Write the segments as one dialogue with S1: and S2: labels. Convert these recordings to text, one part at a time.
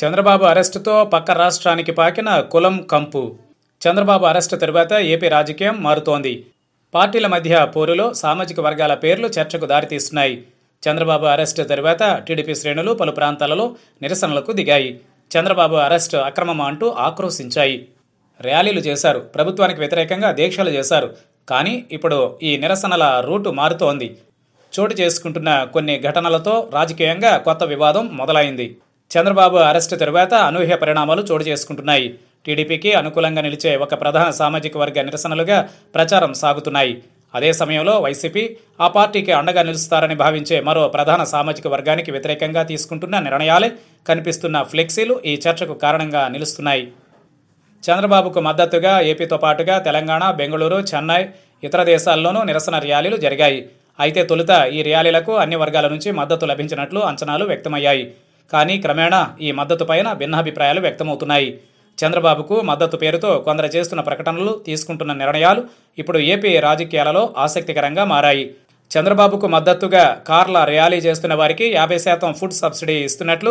S1: చంద్రబాబు అరెస్టుతో పక్క రాష్ట్రానికి పాకిన కులం కంపు చంద్రబాబు అరెస్టు తరువాత ఏపీ రాజకీయం మారుతోంది పార్టీల మధ్య పోరులో సామాజిక వర్గాల పేర్లు చర్చకు దారితీస్తున్నాయి చంద్రబాబు అరెస్టు తరువాత టీడీపీ శ్రేణులు పలు ప్రాంతాలలో నిరసనలకు దిగాయి చంద్రబాబు అరెస్టు అక్రమమా అంటూ ఆక్రోశించాయి ర్యాలీలు చేశారు ప్రభుత్వానికి వ్యతిరేకంగా దీక్షలు చేశారు కానీ ఇప్పుడు ఈ నిరసనల రూటు మారుతోంది చోటు చేసుకుంటున్న కొన్ని ఘటనలతో రాజకీయంగా కొత్త వివాదం మొదలైంది చంద్రబాబు అరెస్టు తరువాత అనూహ్య పరిణామాలు చోటు చేసుకుంటున్నాయి టీడీపీకి అనుకూలంగా నిలిచే ఒక ప్రధాన సామాజిక వర్గ నిరసనలుగా ప్రచారం సాగుతున్నాయి అదే సమయంలో వైసీపీ ఆ పార్టీకి అండగా నిలుస్తారని భావించే మరో ప్రధాన సామాజిక వర్గానికి వ్యతిరేకంగా తీసుకుంటున్న నిర్ణయాలే కనిపిస్తున్న ఫ్లెక్సీలు ఈ చర్చకు కారణంగా నిలుస్తున్నాయి చంద్రబాబుకు మద్దతుగా ఏపీతో పాటుగా తెలంగాణ బెంగళూరు చెన్నై ఇతర దేశాల్లోనూ నిరసన ర్యాలీలు జరిగాయి అయితే తొలుత ఈ ర్యాలీలకు అన్ని వర్గాల నుంచి మద్దతు లభించినట్లు అంచనాలు వ్యక్తమయ్యాయి కానీ క్రమేణా ఈ మద్దతు పైన భిన్నాభిప్రాయాలు వ్యక్తమవుతున్నాయి చంద్రబాబుకు మద్దతు పేరుతో కొందరు చేస్తున్న ప్రకటనలు తీసుకుంటున్న నిర్ణయాలు ఇప్పుడు ఏపీ రాజకీయాలలో ఆసక్తికరంగా మారాయి చంద్రబాబుకు మద్దతుగా కార్ల ర్యాలీ చేస్తున్న వారికి యాభై శాతం ఫుడ్ సబ్సిడీ ఇస్తున్నట్లు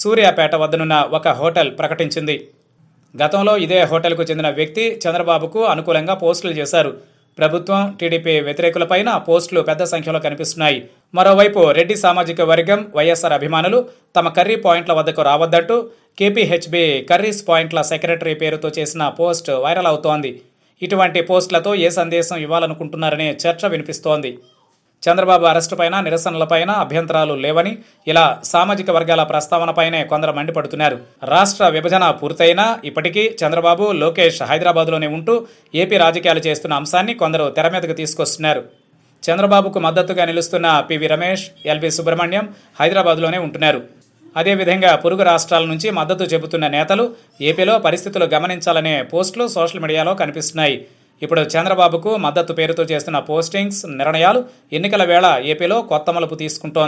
S1: సూర్యాపేట వద్దనున్న ఒక హోటల్ ప్రకటించింది గతంలో ఇదే హోటల్కు చెందిన వ్యక్తి చంద్రబాబుకు అనుకూలంగా పోస్టులు చేశారు ప్రభుత్వం టీడీపీ వ్యతిరేకులపైన పోస్టులు పెద్ద సంఖ్యలో కనిపిస్తున్నాయి మరోవైపు రెడ్డి సామాజిక వర్గం వైఎస్ఆర్ అభిమానులు తమ కర్రీ పాయింట్ల వద్దకు రావద్దంటూ కేపీహెచ్బి కర్రీస్ పాయింట్ల సెక్రటరీ పేరుతో చేసిన పోస్ట్ వైరల్ అవుతోంది ఇటువంటి పోస్టులతో ఏ సందేశం ఇవ్వాలనుకుంటున్నారనే చర్చ వినిపిస్తోంది చంద్రబాబు అరెస్టుపైన నిరసనలపైన అభ్యంతరాలు లేవని ఇలా సామాజిక వర్గాల ప్రస్తావనపైనే కొందరు మండిపడుతున్నారు రాష్ట్ర విభజన పూర్తయినా ఇప్పటికీ చంద్రబాబు లోకేష్ హైదరాబాద్లోనే ఉంటూ ఏపీ రాజకీయాలు చేస్తున్న అంశాన్ని కొందరు తెర మీదకు తీసుకొస్తున్నారు చంద్రబాబుకు మద్దతుగా నిలుస్తున్న పివి రమేష్ ఎల్వి సుబ్రహ్మణ్యం హైదరాబాద్లోనే ఉంటున్నారు అదేవిధంగా పొరుగు రాష్ట్రాల నుంచి మద్దతు చెబుతున్న నేతలు ఏపీలో పరిస్థితులు గమనించాలనే పోస్టులు సోషల్ మీడియాలో కనిపిస్తున్నాయి ఇప్పుడు చంద్రబాబుకు మద్దతు పేరుతో చేస్తున్న పోస్టింగ్స్ నిర్ణయాలు ఎన్నికల వేళ ఏపీలో కొత్త మలుపు తీసుకుంటోంది